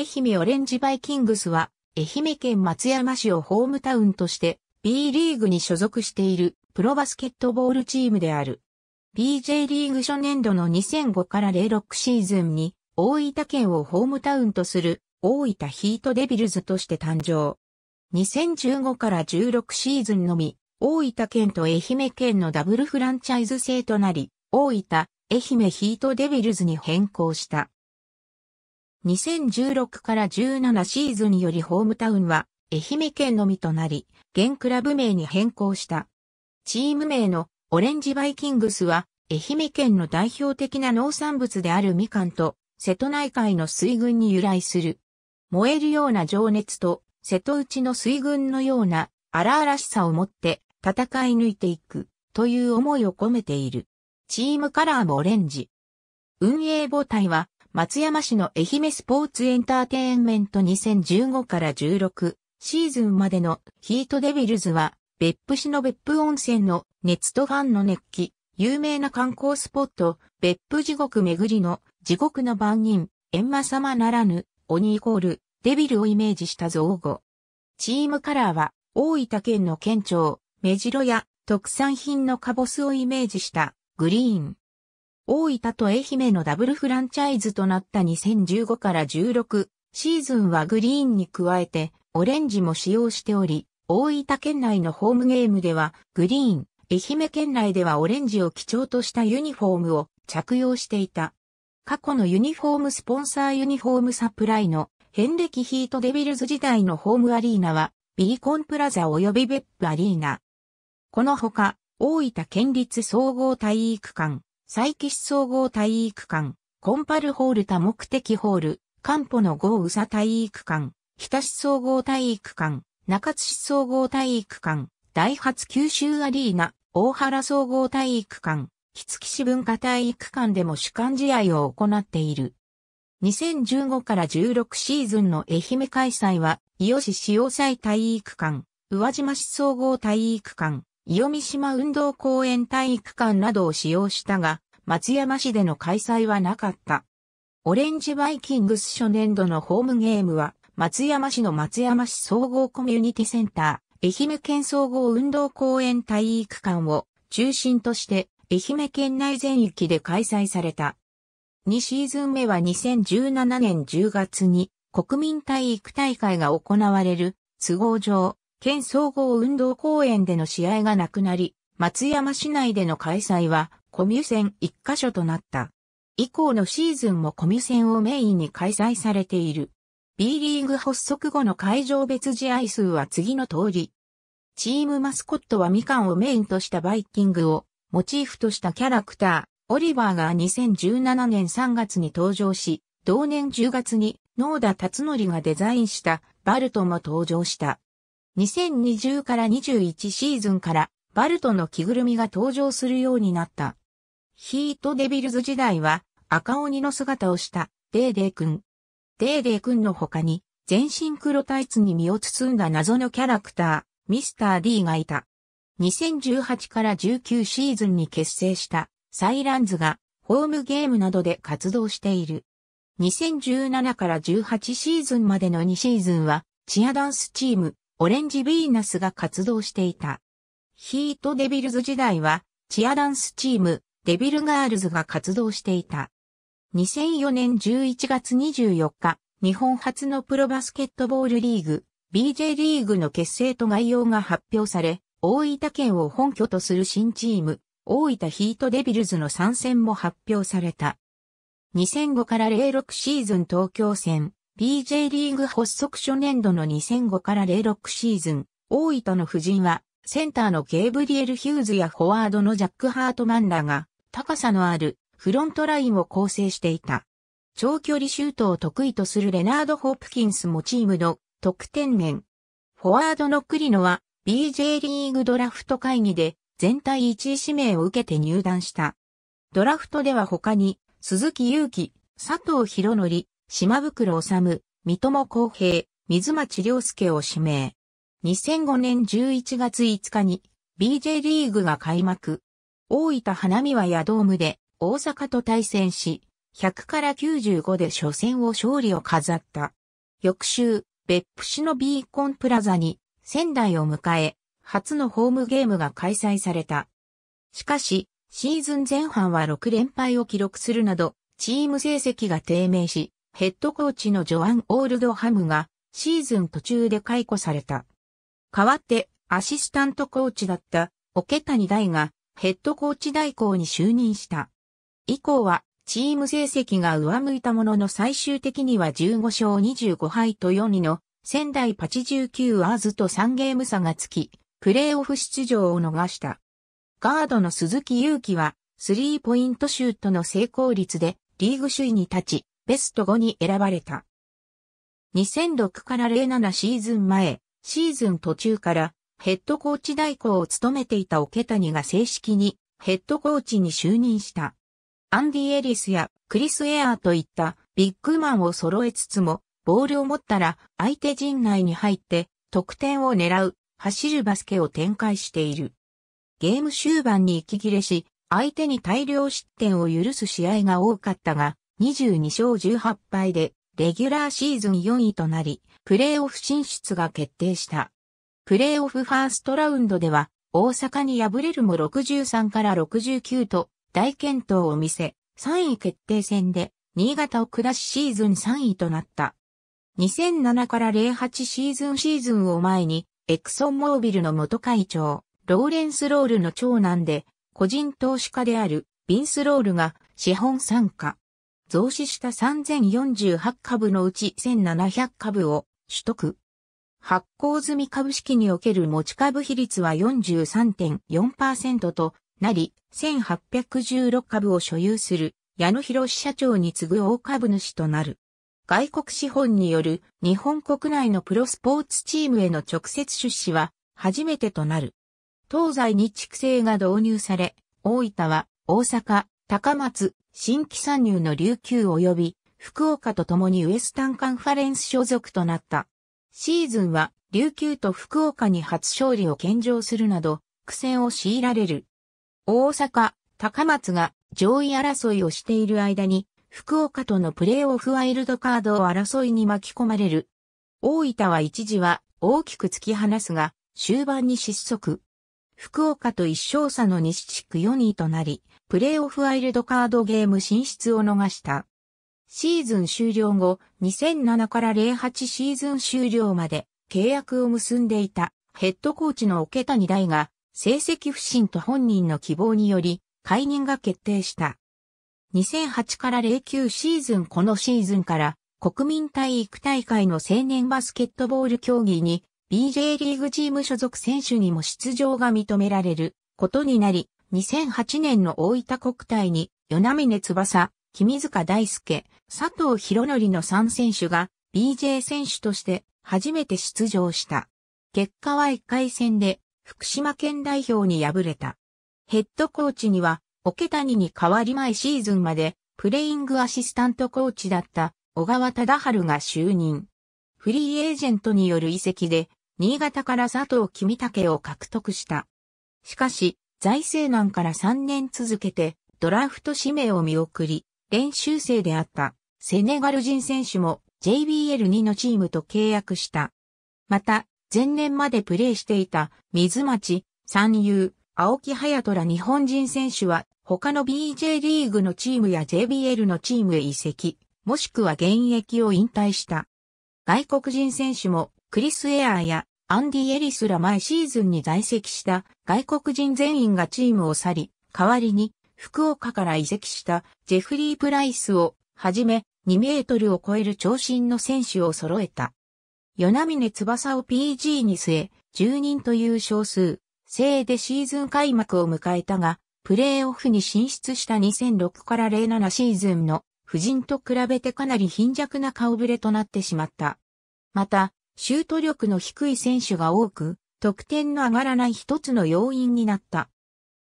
愛媛オレンジバイキングスは、愛媛県松山市をホームタウンとして、B リーグに所属しているプロバスケットボールチームである。BJ リーグ初年度の2005から06シーズンに、大分県をホームタウンとする大分ヒートデビルズとして誕生。2015から16シーズンのみ、大分県と愛媛県のダブルフランチャイズ制となり、大分、愛媛ヒートデビルズに変更した。2016から17シーズンよりホームタウンは愛媛県のみとなり、現クラブ名に変更した。チーム名のオレンジバイキングスは愛媛県の代表的な農産物であるみかんと瀬戸内海の水軍に由来する。燃えるような情熱と瀬戸内の水軍のような荒々しさを持って戦い抜いていくという思いを込めている。チームカラーもオレンジ。運営母体は松山市の愛媛スポーツエンターテインメント2015から16シーズンまでのヒートデビルズは、別府市の別府温泉の熱とファンの熱気、有名な観光スポット、別府地獄巡りの地獄の番人、閻魔様ならぬ、鬼イコール、デビルをイメージした造語。チームカラーは、大分県の県庁、目白や特産品のカボスをイメージした、グリーン。大分と愛媛のダブルフランチャイズとなった2015から16シーズンはグリーンに加えてオレンジも使用しており、大分県内のホームゲームではグリーン、愛媛県内ではオレンジを基調としたユニフォームを着用していた。過去のユニフォームスポンサーユニフォームサプライの変歴ヒートデビルズ時代のホームアリーナはビリコンプラザ及びベップアリーナ。このほか、大分県立総合体育館、佐伯市総合体育館、コンパルホール多目的ホール、カンポの豪宇佐体育館、日田市総合体育館、中津市総合体育館、大発九州アリーナ、大原総合体育館、木月市文化体育館でも主観試合を行っている。2015から16シーズンの愛媛開催は、伊予市潮西体育館、宇和島市総合体育館、伊予島運動公園体育館などを使用したが、松山市での開催はなかった。オレンジバイキングス初年度のホームゲームは、松山市の松山市総合コミュニティセンター、愛媛県総合運動公園体育館を中心として、愛媛県内全域で開催された。2シーズン目は2017年10月に国民体育大会が行われる都合上県総合運動公園での試合がなくなり、松山市内での開催は、コミュ線一箇所となった。以降のシーズンもコミュ線をメインに開催されている。B リーグ発足後の会場別試合数は次の通り。チームマスコットはみかんをメインとしたバイキングをモチーフとしたキャラクター、オリバーが2017年3月に登場し、同年10月にノーダ・タツノリがデザインしたバルトも登場した。2020から21シーズンからバルトの着ぐるみが登場するようになった。ヒートデビルズ時代は赤鬼の姿をしたデーデー君。デーデー君の他に全身黒タイツに身を包んだ謎のキャラクター、ミスター D がいた。2018から19シーズンに結成したサイランズがホームゲームなどで活動している。2017から18シーズンまでの2シーズンはチアダンスチームオレンジヴィーナスが活動していた。ヒートデビルズ時代は、チアダンスチーム、デビルガールズが活動していた。2004年11月24日、日本初のプロバスケットボールリーグ、BJ リーグの結成と概要が発表され、大分県を本拠とする新チーム、大分ヒートデビルズの参戦も発表された。2005から06シーズン東京戦、BJ リーグ発足初年度の2005から06シーズン、大分の夫人は、センターのゲイブリエル・ヒューズやフォワードのジャック・ハートマンらが、高さのあるフロントラインを構成していた。長距離シュートを得意とするレナード・ホープキンスもチームの得点面。フォワードのクリノは BJ リーグドラフト会議で全体1位指名を受けて入団した。ドラフトでは他に鈴木祐樹、佐藤博則、島袋治、三友公平、水町良介を指名。2005年11月5日に BJ リーグが開幕。大分花見はヤドームで大阪と対戦し、100から95で初戦を勝利を飾った。翌週、別府市のビーコンプラザに仙台を迎え、初のホームゲームが開催された。しかし、シーズン前半は6連敗を記録するなど、チーム成績が低迷し、ヘッドコーチのジョアン・オールドハムがシーズン途中で解雇された。代わってアシスタントコーチだった桶谷大がヘッドコーチ代行に就任した。以降はチーム成績が上向いたものの最終的には15勝25敗と4位の仙台8 9アーズと3ゲーム差がつき、プレーオフ出場を逃した。ガードの鈴木祐希はスリーポイントシュートの成功率でリーグ首位に立ち、ベスト5に選ばれた。2006から07シーズン前、シーズン途中からヘッドコーチ代行を務めていた桶谷が正式にヘッドコーチに就任した。アンディ・エリスやクリス・エアーといったビッグマンを揃えつつも、ボールを持ったら相手陣内に入って得点を狙う、走るバスケを展開している。ゲーム終盤に息切れし、相手に大量失点を許す試合が多かったが、22勝18敗で、レギュラーシーズン4位となり、プレーオフ進出が決定した。プレーオフファーストラウンドでは、大阪に敗れるも63から69と大健闘を見せ、3位決定戦で新潟を下しシーズン3位となった。2007から08シーズンシーズンを前に、エクソンモービルの元会長、ローレンス・ロールの長男で、個人投資家である、ビンス・ロールが資本参加。増資した3048株のうち1700株を取得。発行済み株式における持ち株比率は43.4%となり、1816株を所有する矢野博社長に次ぐ大株主となる。外国資本による日本国内のプロスポーツチームへの直接出資は初めてとなる。東西に蓄制が導入され、大分は大阪、高松、新規参入の琉球及び福岡と共にウエスタンカンファレンス所属となった。シーズンは琉球と福岡に初勝利を献上するなど、苦戦を強いられる。大阪、高松が上位争いをしている間に、福岡とのプレーオフワイルドカードを争いに巻き込まれる。大分は一時は大きく突き放すが、終盤に失速。福岡と一勝差の西地区4位となり、プレーオフワイルドカードゲーム進出を逃した。シーズン終了後、2007から08シーズン終了まで契約を結んでいたヘッドコーチの桶谷大が成績不振と本人の希望により解任が決定した。2008から09シーズンこのシーズンから国民体育大会の青年バスケットボール競技に BJ リーグチーム所属選手にも出場が認められることになり、2008年の大分国体に、与那峰翼、君塚大輔、佐藤博則の3選手が BJ 選手として初めて出場した。結果は1回戦で福島県代表に敗れた。ヘッドコーチには、桶谷に代わり前シーズンまでプレイングアシスタントコーチだった小川忠春が就任。フリーエージェントによる移籍で、新潟から佐藤君武を獲得した。しかし、財政難から3年続けてドラフト指名を見送り、練習生であったセネガル人選手も JBL2 のチームと契約した。また、前年までプレーしていた水町、三遊、青木隼人ら日本人選手は他の BJ リーグのチームや JBL のチームへ移籍、もしくは現役を引退した。外国人選手もクリス・エアーやアンディ・エリスら前シーズンに在籍した外国人全員がチームを去り、代わりに福岡から移籍したジェフリー・プライスをはじめ2メートルを超える長身の選手を揃えた。ヨナミネ翼を PG に据え、10人という少数、制でシーズン開幕を迎えたが、プレーオフに進出した2006から07シーズンの夫人と比べてかなり貧弱な顔ぶれとなってしまった。また、シュート力の低い選手が多く、得点の上がらない一つの要因になった。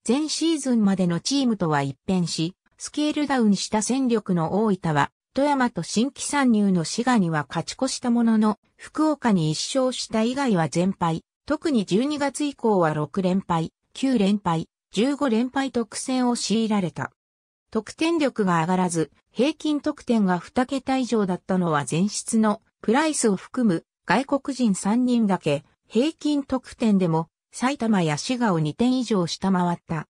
前シーズンまでのチームとは一変し、スケールダウンした戦力の大分は、富山と新規参入の滋賀には勝ち越したものの、福岡に1勝した以外は全敗、特に12月以降は6連敗、9連敗、15連敗と苦戦を強いられた。得点力が上がらず、平均得点が2桁以上だったのは前室のプライスを含む外国人3人だけ、平均得点でも埼玉や滋賀を2点以上下回った。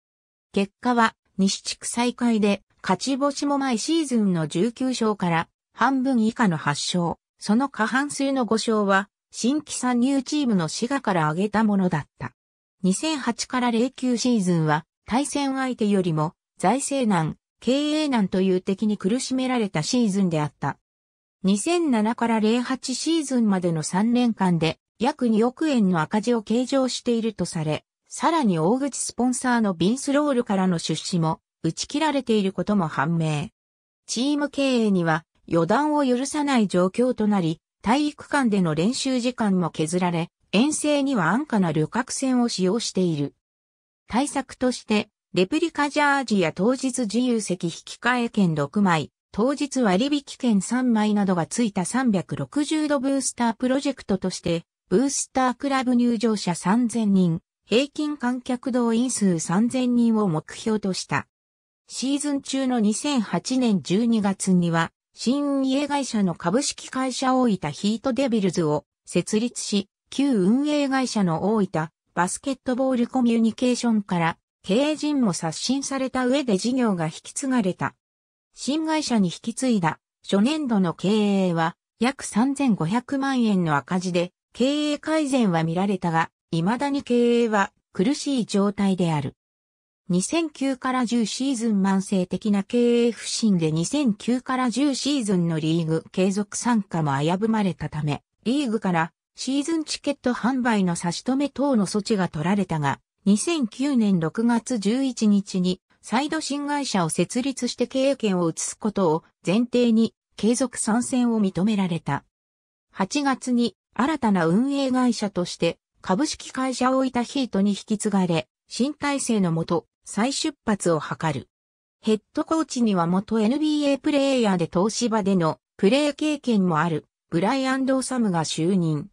結果は西地区再開で勝ち星も前シーズンの19勝から半分以下の8勝、その過半数の5勝は新規参入チームの滋賀から挙げたものだった。2008から09シーズンは対戦相手よりも財政難、経営難という敵に苦しめられたシーズンであった。2007から08シーズンまでの3年間で約2億円の赤字を計上しているとされ、さらに大口スポンサーのビンスロールからの出資も打ち切られていることも判明。チーム経営には予断を許さない状況となり、体育館での練習時間も削られ、遠征には安価な旅客船を使用している。対策として、レプリカジャージや当日自由席引換券6枚、当日割引券3枚などが付いた360度ブースタープロジェクトとして、ブースタークラブ入場者3000人、平均観客動員数3000人を目標とした。シーズン中の2008年12月には、新運営会社の株式会社大分ヒートデビルズを設立し、旧運営会社の大分バスケットボールコミュニケーションから経営陣も刷新された上で事業が引き継がれた。新会社に引き継いだ初年度の経営は約3500万円の赤字で経営改善は見られたが、未だに経営は苦しい状態である。2009から10シーズン慢性的な経営不振で2009から10シーズンのリーグ継続参加も危ぶまれたため、リーグからシーズンチケット販売の差し止め等の措置が取られたが、2009年6月11日に再度新会社を設立して経営権を移すことを前提に継続参戦を認められた。8月に新たな運営会社として株式会社大分ヒートに引き継がれ、新体制のもと再出発を図る。ヘッドコーチには元 NBA プレイヤーで東芝でのプレー経験もあるブライアン・ドサムが就任。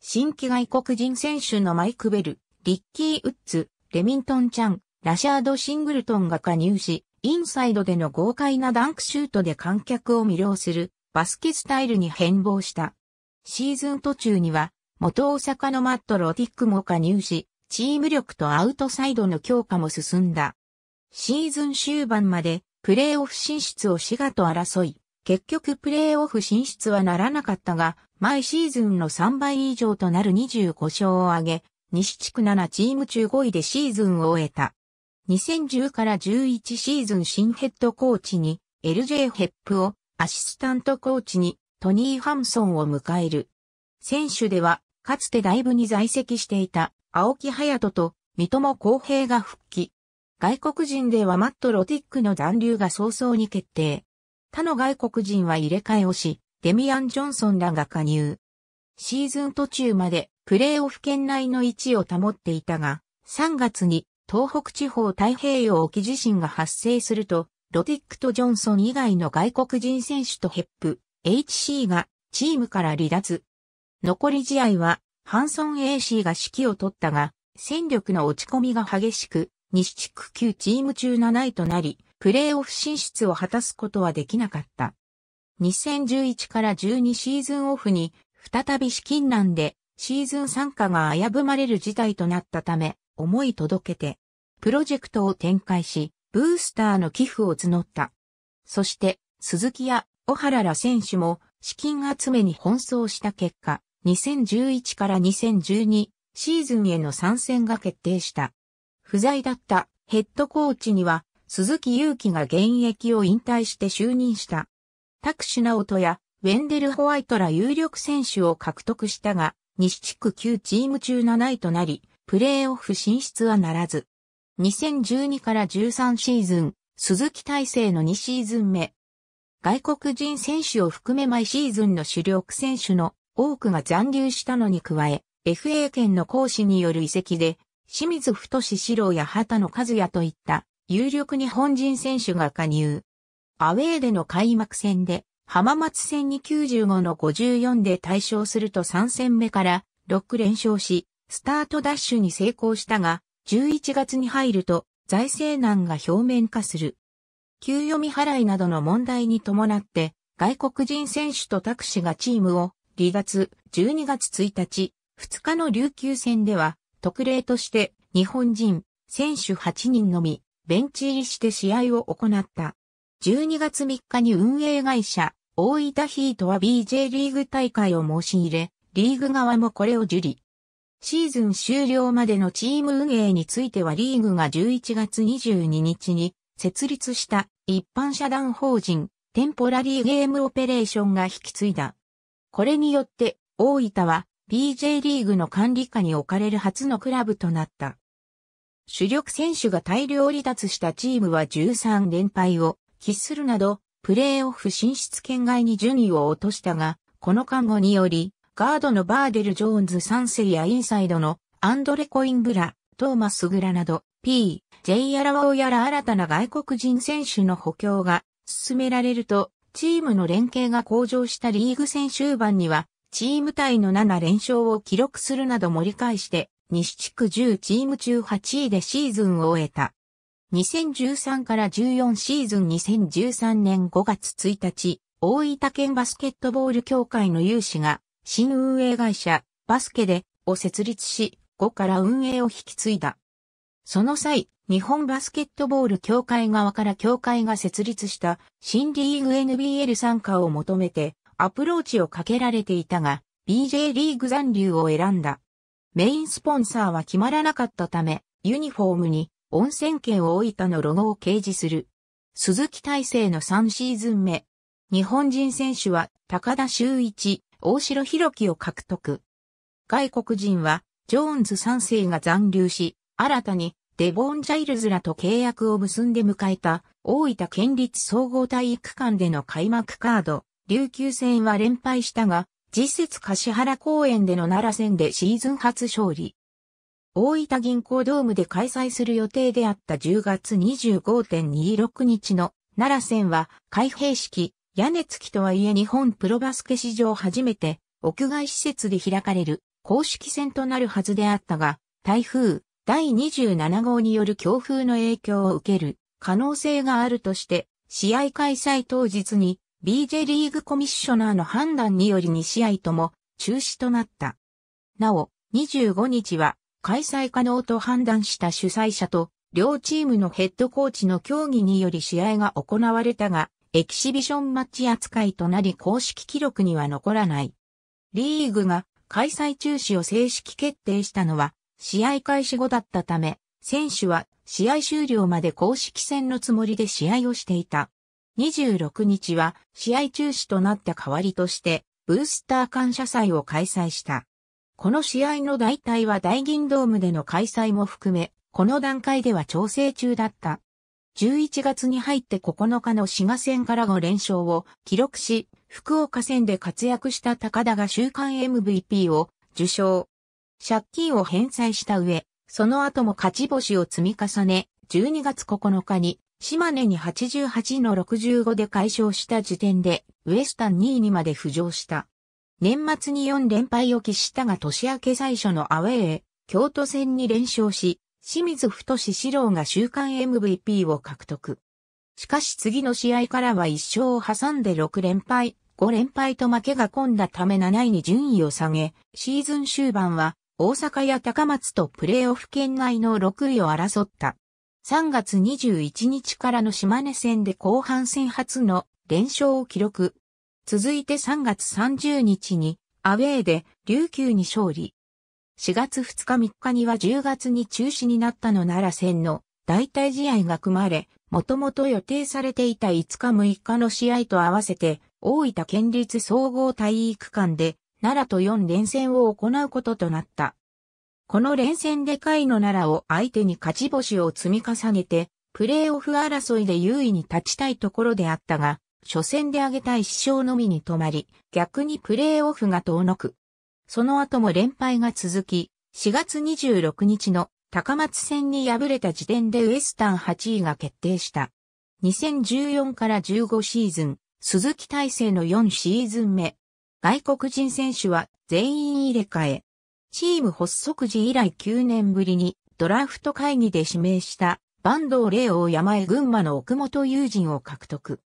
新規外国人選手のマイク・ベル、リッキー・ウッズ、レミントン・チャン、ラシャード・シングルトンが加入し、インサイドでの豪快なダンクシュートで観客を魅了するバスケスタイルに変貌した。シーズン途中には、元大阪のマット・ロティックも加入し、チーム力とアウトサイドの強化も進んだ。シーズン終盤までプレーオフ進出を滋賀と争い、結局プレーオフ進出はならなかったが、毎シーズンの3倍以上となる25勝を挙げ、西地区7チーム中5位でシーズンを終えた。2010から11シーズン新ヘッドコーチに LJ ヘップを、アシスタントコーチにトニー・ハムソンを迎える。選手では、かつてイブに在籍していた青木隼人と三友康平が復帰。外国人ではマット・ロティックの残留が早々に決定。他の外国人は入れ替えをし、デミアン・ジョンソンらが加入。シーズン途中までプレーオフ圏内の位置を保っていたが、3月に東北地方太平洋沖地震が発生すると、ロティックとジョンソン以外の外国人選手とヘップ、HC がチームから離脱。残り試合は、ハンソン AC が指揮を取ったが、戦力の落ち込みが激しく、西地区9チーム中7位となり、プレーオフ進出を果たすことはできなかった。2011から12シーズンオフに、再び資金難でシーズン参加が危ぶまれる事態となったため、思い届けて、プロジェクトを展開し、ブースターの寄付を募った。そして、鈴木や小原ら選手も資金集めに奔走した結果、2011から2012シーズンへの参戦が決定した。不在だったヘッドコーチには鈴木祐希が現役を引退して就任した。タクシュナオトやウェンデル・ホワイトら有力選手を獲得したが、西地区9チーム中7位となり、プレーオフ進出はならず。2012から13シーズン、鈴木体制の2シーズン目。外国人選手を含め毎シーズンの主力選手の多くが残留したのに加え、FA 権の行使による移籍で、清水太志郎や畑野和也といった有力日本人選手が加入。アウェーでの開幕戦で、浜松戦に95の54で大勝すると3戦目から6連勝し、スタートダッシュに成功したが、11月に入ると財政難が表面化する。給与未払いなどの問題に伴って、外国人選手とタクシがチームを離脱12月1日、2日の琉球戦では、特例として日本人選手8人のみ、ベンチ入りして試合を行った。12月3日に運営会社、大分ヒートは BJ リーグ大会を申し入れ、リーグ側もこれを受理。シーズン終了までのチーム運営についてはリーグが11月22日に設立した一般社団法人テンポラリーゲームオペレーションが引き継いだ。これによって大分は BJ リーグの管理下に置かれる初のクラブとなった。主力選手が大量離脱したチームは13連敗を喫するなど、プレーオフ進出圏外に順位を落としたが、この看護により、ガードのバーデル・ジョーンズ3世やインサイドのアンドレ・コインブラ、トーマス・グラなど、P、J・ アラワオやら新たな外国人選手の補強が進められると、チームの連携が向上したリーグ戦終盤には、チーム対の7連勝を記録するなど盛り返して、西地区10チーム中8位でシーズンを終えた。2013から14シーズン2013年5月1日、大分県バスケットボール協会の有志が新運営会社、バスケで、を設立し、後から運営を引き継いだ。その際、日本バスケットボール協会側から協会が設立した新リーグ NBL 参加を求めてアプローチをかけられていたが、BJ リーグ残留を選んだ。メインスポンサーは決まらなかったため、ユニフォームに温泉券を置いたのロゴを掲示する。鈴木大成の3シーズン目。日本人選手は高田修一、大城弘樹を獲得。外国人は、ジョーンズ3世が残留し、新たにデボン・ジャイルズらと契約を結んで迎えた大分県立総合体育館での開幕カード、琉球戦は連敗したが、実節柏原公園での奈良戦でシーズン初勝利。大分銀行ドームで開催する予定であった10月25.26日の奈良戦は開閉式屋根付きとはいえ日本プロバスケ史上初めて屋外施設で開かれる公式戦となるはずであったが、台風第27号による強風の影響を受ける可能性があるとして、試合開催当日に BJ リーグコミッショナーの判断により2試合とも中止となった。なお、25日は開催可能と判断した主催者と両チームのヘッドコーチの協議により試合が行われたが、エキシビションマッチ扱いとなり公式記録には残らない。リーグが開催中止を正式決定したのは試合開始後だったため、選手は試合終了まで公式戦のつもりで試合をしていた。26日は試合中止となった代わりとして、ブースター感謝祭を開催した。この試合の代替は大銀ドームでの開催も含め、この段階では調整中だった。11月に入って9日の滋賀戦から5連勝を記録し、福岡戦で活躍した高田が週間 MVP を受賞。借金を返済した上、その後も勝ち星を積み重ね、12月9日に島根に88の65で解消した時点で、ウエスタン2位にまで浮上した。年末に4連敗を喫したが年明け最初のアウェー京都戦に連勝し、清水太志郎が週間 MVP を獲得。しかし次の試合からは1勝を挟んで6連敗、5連敗と負けが込んだため7位に順位を下げ、シーズン終盤は大阪や高松とプレーオフ圏内の6位を争った。3月21日からの島根戦で後半戦初の連勝を記録。続いて3月30日にアウェーで琉球に勝利。4月2日3日には10月に中止になったのなら戦の代替試合が組まれ、もともと予定されていた5日6日の試合と合わせて、大分県立総合体育館で、奈良と4連戦を行うこととなった。この連戦でかいの奈良を相手に勝ち星を積み重ねて、プレーオフ争いで優位に立ちたいところであったが、初戦で挙げたい師匠のみに止まり、逆にプレーオフが遠のく。その後も連敗が続き、4月26日の高松戦に敗れた時点でウエスタン8位が決定した。2014から15シーズン、鈴木大成の4シーズン目。外国人選手は全員入れ替え。チーム発足時以来9年ぶりにドラフト会議で指名した坂東霊王山江群馬の奥本友人を獲得。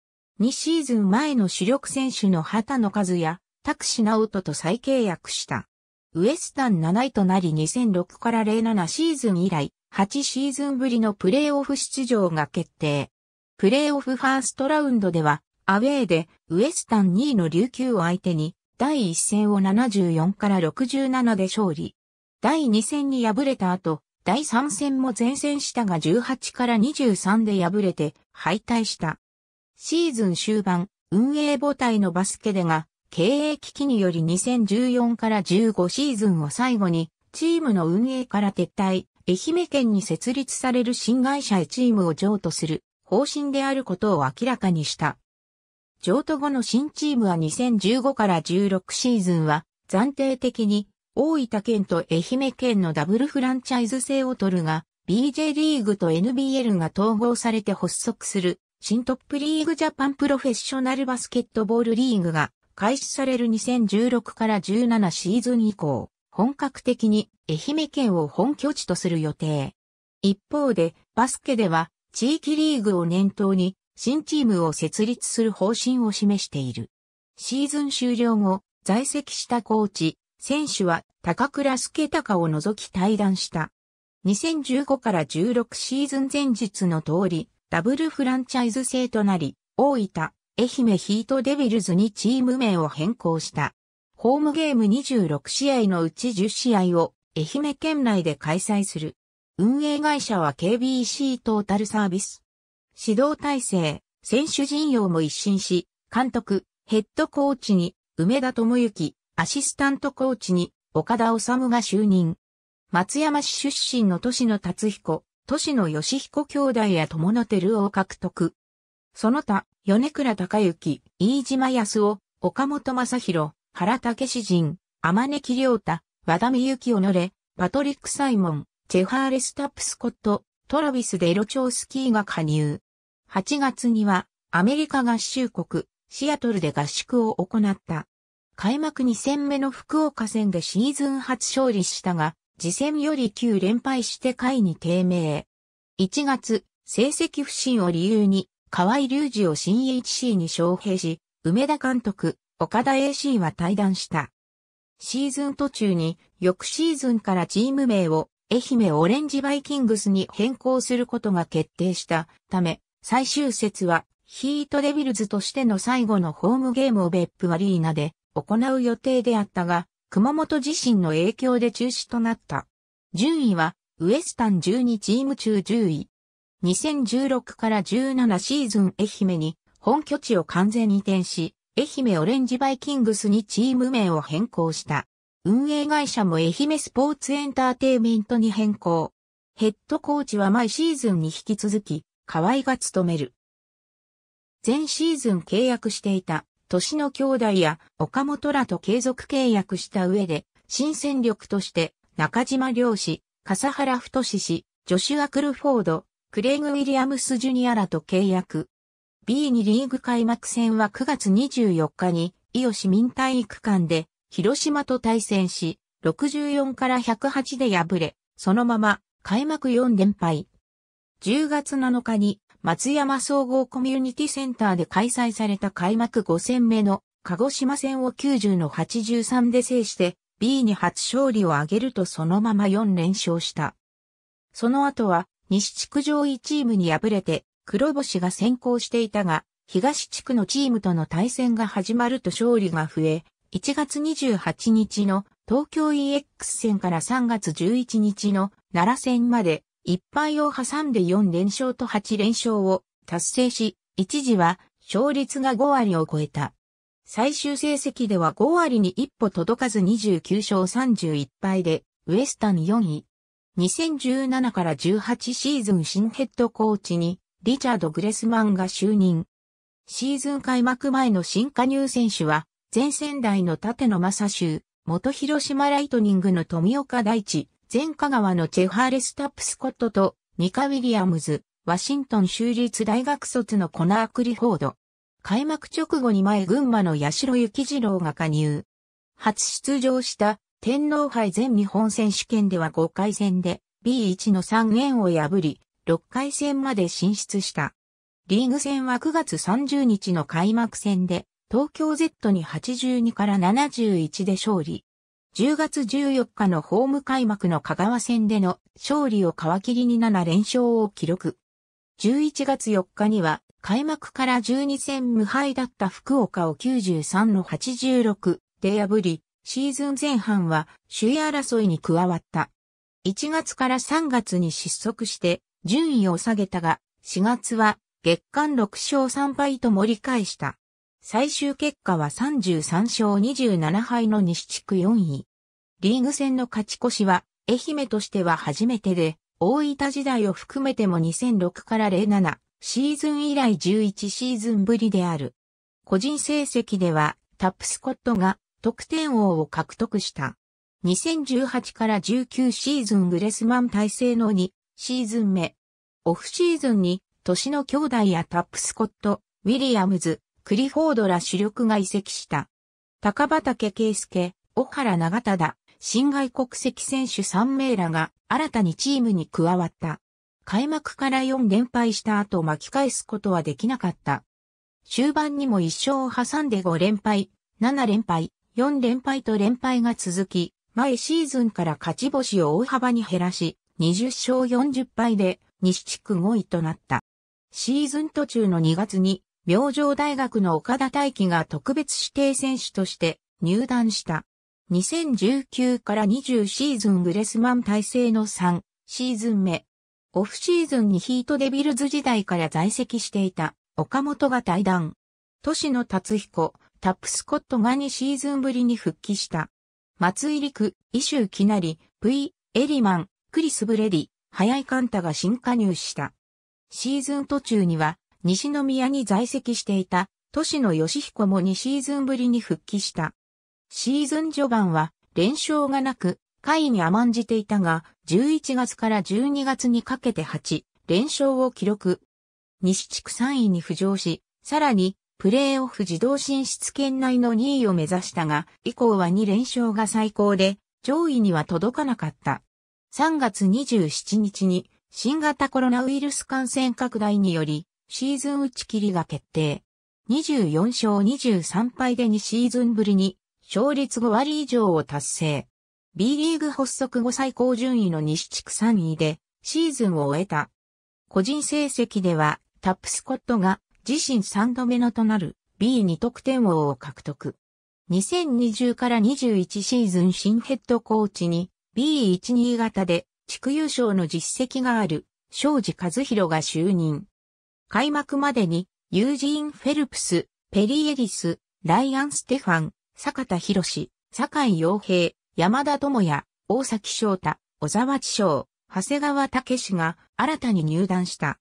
2シーズン前の主力選手の畑野和也、タクシナウトと再契約した。ウエスタン7位となり2006から07シーズン以来、8シーズンぶりのプレーオフ出場が決定。プレーオフファーストラウンドでは、アウェーでウエスタン2位の琉球を相手に、第1戦を74から67で勝利。第2戦に敗れた後、第3戦も前線したが18から23で敗れて敗退した。シーズン終盤、運営母体のバスケでが経営危機により2014から15シーズンを最後に、チームの運営から撤退、愛媛県に設立される新会社へチームを譲渡する方針であることを明らかにした。譲渡後の新チームは2015から16シーズンは暫定的に大分県と愛媛県のダブルフランチャイズ制を取るが、BJ リーグと NBL が統合されて発足する新トップリーグジャパンプロフェッショナルバスケットボールリーグが開始される2016から17シーズン以降、本格的に愛媛県を本拠地とする予定。一方で、バスケでは地域リーグを念頭に新チームを設立する方針を示している。シーズン終了後、在籍したコーチ、選手は高倉助隆を除き退団した。2015から16シーズン前日の通り、ダブルフランチャイズ制となり、大分、愛媛ヒートデビルズにチーム名を変更した。ホームゲーム26試合のうち10試合を愛媛県内で開催する。運営会社は KBC トータルサービス。指導体制、選手陣容も一新し、監督、ヘッドコーチに梅田智之、アシスタントコーチに岡田治が就任。松山市出身の都市の達彦、都市の義彦兄弟や友の照るを獲得。その他、米倉隆之、飯島康夫、岡本正宏、原武史人、天根木良太、和田美幸己、パトリック・サイモン、チェファーレス・タップ・スコット、トラビス・デロチョウスキーが加入。8月には、アメリカ合衆国、シアトルで合宿を行った。開幕2戦目の福岡戦でシーズン初勝利したが、次戦より9連敗して下位に低迷。1月、成績不振を理由に河合隆二を新 HC に招聘し、梅田監督、岡田 AC は対談した。シーズン途中に、翌シーズンからチーム名を、愛媛オレンジバイキングスに変更することが決定したため、最終節は、ヒートデビルズとしての最後のホームゲームを別府アリーナで行う予定であったが、熊本地震の影響で中止となった。順位は、ウエスタン12チーム中10位、2016から17シーズン愛媛に本拠地を完全移転し、愛媛オレンジバイキングスにチーム名を変更した。運営会社も愛媛スポーツエンターテイメントに変更。ヘッドコーチは毎シーズンに引き続き、河合が務める。前シーズン契約していた、年の兄弟や岡本らと継続契約した上で、新戦力として、中島良氏、笠原太氏、ジョシュア・クルフォード、クレイグ・ウィリアムス・ジュニアらと契約。B2 リーグ開幕戦は9月24日に、伊予市民体育館で、広島と対戦し、64から108で敗れ、そのまま、開幕4連敗。10月7日に、松山総合コミュニティセンターで開催された開幕5戦目の鹿児島戦を90の83で制して B に初勝利を挙げるとそのまま4連勝した。その後は西地区上位チームに敗れて、黒星が先行していたが、東地区のチームとの対戦が始まると勝利が増え、1月28日の東京 EX 戦から3月11日の奈良戦まで、1敗を挟んで4連勝と8連勝を達成し、一時は勝率が5割を超えた。最終成績では5割に一歩届かず29勝31敗で、ウエスタン4位、2017から18シーズン新ヘッドコーチにリチャード・グレスマンが就任。シーズン開幕前の新加入選手は、前仙台の立野正修、元広島ライトニングの富岡大地、前香川のチェハーレス・タップスコットと、ニカ・ウィリアムズ、ワシントン州立大学卒のコナー・クリフォード。開幕直後に前群馬の八代幸次郎が加入。初出場した天皇杯全日本選手権では5回戦で B1 の3円を破り、6回戦まで進出した。リーグ戦は9月30日の開幕戦で、東京 Z に82から71で勝利。10月14日のホーム開幕の香川戦での勝利を皮切りに7連勝を記録。11月4日には開幕から12戦無敗だった福岡を93の86で破り、シーズン前半は首位争いに加わった。1月から3月に失速して順位を下げたが、4月は月間6勝3敗と盛り返した。最終結果は33勝27敗の西地区4位。リーグ戦の勝ち越しは、愛媛としては初めてで、大分時代を含めても2006から07シーズン以来11シーズンぶりである。個人成績では、タップスコットが得点王を獲得した。2018から19シーズングレスマン体制の2シーズン目。オフシーズンに、年の兄弟やタップスコット、ウィリアムズ、クリフォードら主力が移籍した。高畑圭介、小原長忠、新外国籍選手3名らが新たにチームに加わった。開幕から4連敗した後巻き返すことはできなかった。終盤にも1勝を挟んで5連敗、7連敗、4連敗と連敗が続き、前シーズンから勝ち星を大幅に減らし、20勝40敗で西地区5位となった。シーズン途中の2月に、明星大学の岡田大輝が特別指定選手として入団した。2019から20シーズングレスマン体制の3シーズン目。オフシーズンにヒートデビルズ時代から在籍していた岡本が対談。都市の達彦、タップスコットが2シーズンぶりに復帰した。松井陸、イシュー・キナリ、V、エリマン、クリス・ブレディ、早井カンタが新加入した。シーズン途中には、西宮に在籍していた、都市の吉彦も2シーズンぶりに復帰した。シーズン序盤は、連勝がなく、下位に甘んじていたが、11月から12月にかけて8、連勝を記録。西地区3位に浮上し、さらにプレーオフ自動進出圏内の2位を目指したが、以降は2連勝が最高で、上位には届かなかった。3月27日に、新型コロナウイルス感染拡大により、シーズン打ち切りが決定。24勝23敗で2シーズンぶりに、勝率5割以上を達成。B リーグ発足後最高順位の西地区3位で、シーズンを終えた。個人成績では、タップスコットが自身3度目のとなる B2 得点王を獲得。2020から21シーズン新ヘッドコーチに B1 新潟で地区優勝の実績がある庄司和弘が就任。開幕までにユージーン・フェルプス、ペリー・エリス、ライアン・ステファン、坂田博士、坂井洋平、山田智也、大崎翔太、小沢智翔、長谷川武が新たに入団した。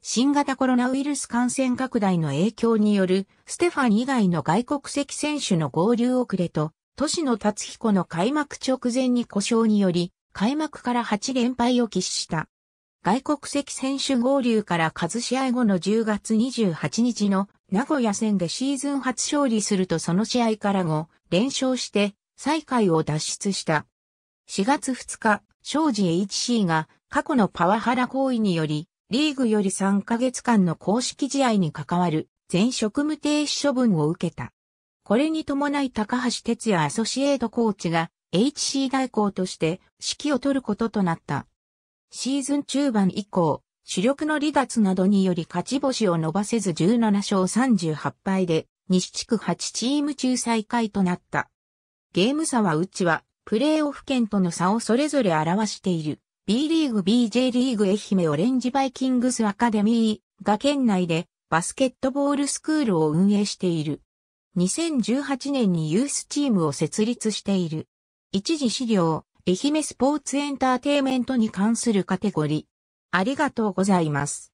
新型コロナウイルス感染拡大の影響によるステファン以外の外国籍選手の合流遅れと、都市の達彦の開幕直前に故障により、開幕から8連敗を喫した。外国籍選手合流から数試合後の10月28日の名古屋戦でシーズン初勝利するとその試合から後、連勝して最下位を脱出した。4月2日、庄司 HC が過去のパワハラ行為によりリーグより3ヶ月間の公式試合に関わる全職務停止処分を受けた。これに伴い高橋哲也アソシエイドコーチが HC 代行として指揮を取ることとなった。シーズン中盤以降、主力の離脱などにより勝ち星を伸ばせず17勝38敗で、西地区8チーム中最下位となった。ゲーム差はうちは、プレーオフ圏との差をそれぞれ表している。B リーグ BJ リーグ愛媛オレンジバイキングスアカデミーが県内でバスケットボールスクールを運営している。2018年にユースチームを設立している。一時資料、愛媛スポーツエンターテイメントに関するカテゴリー。ありがとうございます。